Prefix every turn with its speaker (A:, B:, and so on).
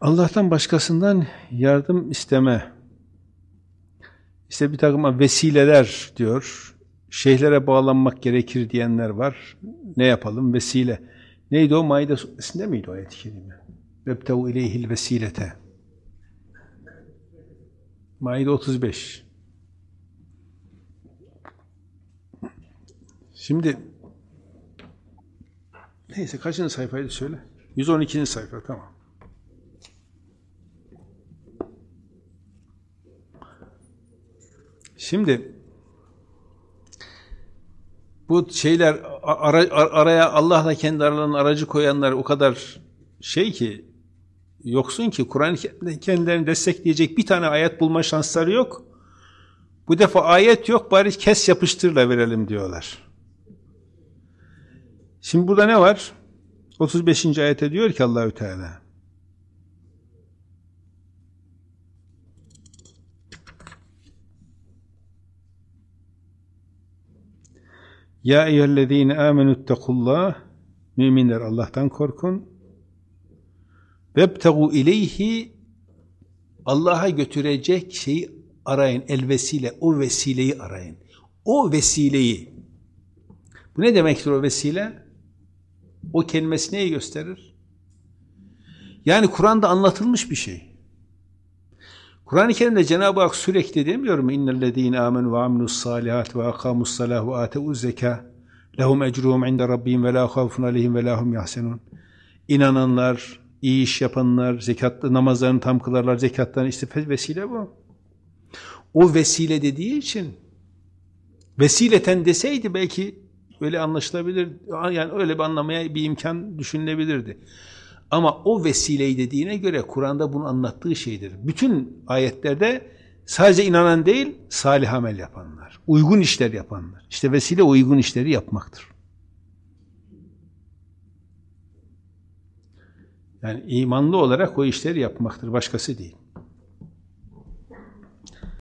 A: Allah'tan başkasından yardım isteme. işte bir takım vesileler diyor. Şeyhlere bağlanmak gerekir diyenler var. Ne yapalım? Vesile. Neydi o? Maide suresinde miydi o ayet-i kerime? Vebtev ileyhil vesilete. Maide 35. Şimdi neyse kaçıncı sayfaydı söyle. 112. sayfa tamam. Şimdi bu şeyler ara, araya Allah'la kendi aralarına aracı koyanlar o kadar şey ki yoksun ki Kur'an kendilerini destekleyecek bir tane ayet bulma şansları yok. Bu defa ayet yok bari kes yapıştırla verelim diyorlar. Şimdi burada ne var? 35. ayete diyor ki Allahü Teala Ya eyyühellezine amenüttekullah Müminler Allah'tan korkun. Vebtegu ileyhi Allah'a götürecek şeyi arayın. El vesile, o vesileyi arayın. O vesileyi. Bu ne demektir o vesile? O kelimesi neyi gösterir? Yani Kur'an'da anlatılmış bir şey. Kur'an-ı Kerim'de Cenab-ı Hak sürekli demiyor mu? اِنَّ الَّذ۪ينَ آمَنُوا وَعَمِلُوا الصَّالِحَاتِ وَاَقَامُوا الصَّلَاهُ وَاَتَوُوا الزَّكَاةِ لَهُمْ اَجْرُهُمْ عِنْدَ رَبِّهِمْ وَلَا خَوْفٌ عَلَيْهِمْ وَلَا هُمْ يَحْسَنُونَ İnananlar, iyi iş yapanlar, zekatlı namazlarını tam kılarlar, zekattan istifade vesile bu. O vesile dediği için vesileten deseydi belki öyle anlaşılabilir, yani öyle bir anlamaya bir imkan düşünülebilirdi. Ama o vesileyi dediğine göre Kur'an'da bunu anlattığı şeydir. Bütün ayetlerde sadece inanan değil, salih amel yapanlar, uygun işler yapanlar. İşte vesile uygun işleri yapmaktır. Yani imanlı olarak o işleri yapmaktır, başkası değil.